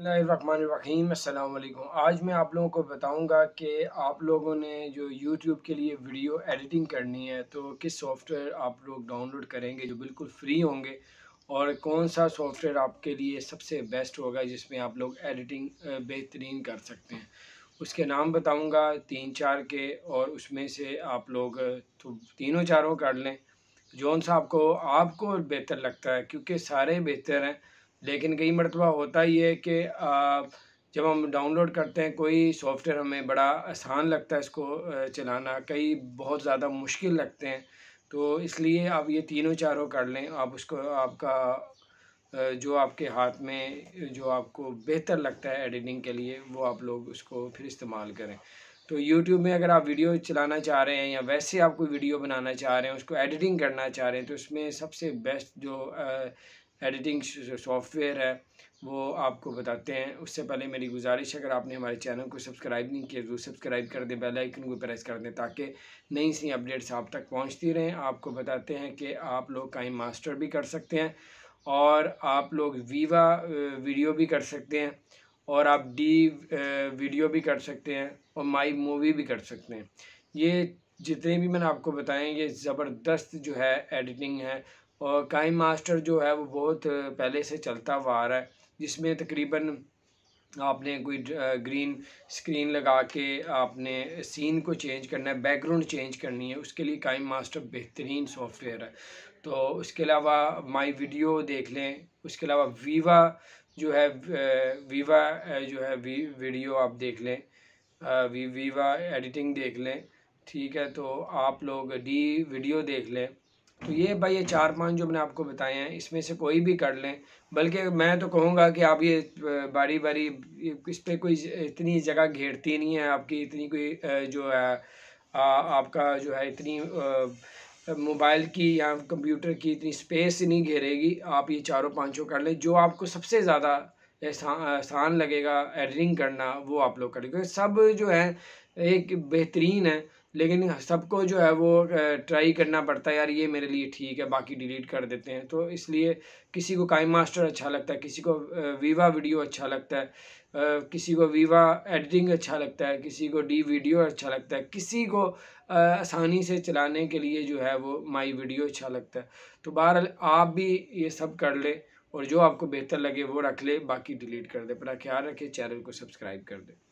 रहीम आज मैं आप लोगों को बताऊंगा कि आप लोगों ने जो YouTube के लिए वीडियो एडिटिंग करनी है तो किस सॉफ्टवेयर आप लोग डाउनलोड करेंगे जो बिल्कुल फ्री होंगे और कौन सा सॉफ्टवेयर आपके लिए सबसे बेस्ट होगा जिसमें आप लोग एडिटिंग बेहतरीन कर सकते हैं उसके नाम बताऊंगा तीन चार के और उसमें से आप लोग तो तीनों चारों कर लें जौन सा आपको आपको बेहतर लगता है क्योंकि सारे बेहतर हैं लेकिन कई मरतबा होता ही है कि जब हम डाउनलोड करते हैं कोई सॉफ्टवेयर हमें बड़ा आसान लगता है इसको चलाना कई बहुत ज़्यादा मुश्किल लगते हैं तो इसलिए आप ये तीनों चारों कर लें आप उसको आपका जो आपके हाथ में जो आपको बेहतर लगता है एडिटिंग के लिए वो आप लोग उसको फिर इस्तेमाल करें तो YouTube में अगर आप वीडियो चलाना चाह रहे हैं या वैसे आप कोई वीडियो बनाना चाह रहे हैं उसको एडिटिंग करना चाह रहे हैं तो उसमें सबसे बेस्ट जो एडिटिंग सॉफ्टवेयर है वो आपको बताते हैं उससे पहले मेरी गुजारिश अगर आपने हमारे चैनल को सब्सक्राइब नहीं किया तो सब्सक्राइब कर दें बेल आइकन को प्रेस कर दें ताकि नई सी अपडेट्स आप तक पहुंचती रहें आपको बताते हैं कि आप लोग काइम मास्टर भी कर सकते हैं और आप लोग वीवा वीडियो भी कर सकते हैं और आप डी वीडियो भी कर सकते हैं और माई मूवी भी कर सकते हैं ये जितने भी मैंने आपको बताएँ ये ज़बरदस्त जो है एडिटिंग है और काइम मास्टर जो है वो बहुत पहले से चलता हुआ आ रहा है जिसमें तकरीबन आपने कोई ग्रीन स्क्रीन लगा के आपने सीन को चेंज करना है बैकग्राउंड चेंज करनी है उसके लिए काइम मास्टर बेहतरीन सॉफ्टवेयर है तो उसके अलावा माई वीडियो देख लें उसके अलावा वीवा जो है वीवा जो है वी वीडियो आप देख लें वी वीवा एडिटिंग देख लें ठीक है तो आप लोग डी वीडियो देख लें तो ये भाई ये चार पांच जो मैंने आपको बताए हैं इसमें से कोई भी कर लें बल्कि मैं तो कहूँगा कि आप ये बारी बारी इस पर कोई इतनी जगह घेरती नहीं है आपकी इतनी कोई जो है आ, आपका जो है इतनी मोबाइल की या कंप्यूटर की इतनी स्पेस नहीं घेरेगी आप ये चारों पांचों कर लें जो आपको सबसे ज़्यादा आसान लगेगा एडिटिंग करना वो आप लोग करेंगे सब जो है एक बेहतरीन है लेकिन सबको जो है वो ट्राई करना पड़ता है यार ये मेरे लिए ठीक है बाकी डिलीट कर देते हैं तो इसलिए किसी को काइम मास्टर अच्छा लगता है किसी को वीवा अच्छा वीडियो अच्छा लगता है किसी को वीवा एडिटिंग अच्छा लगता है किसी को डी वीडियो अच्छा लगता है किसी को आसानी से चलाने के लिए जो है वो माई वीडियो अच्छा लगता है तो बहर आप भी ये सब कर लें और जो आपको बेहतर लगे वो रख ले बाकी डिलीट कर दे अपना ख्याल रखें चैनल को सब्सक्राइब कर दें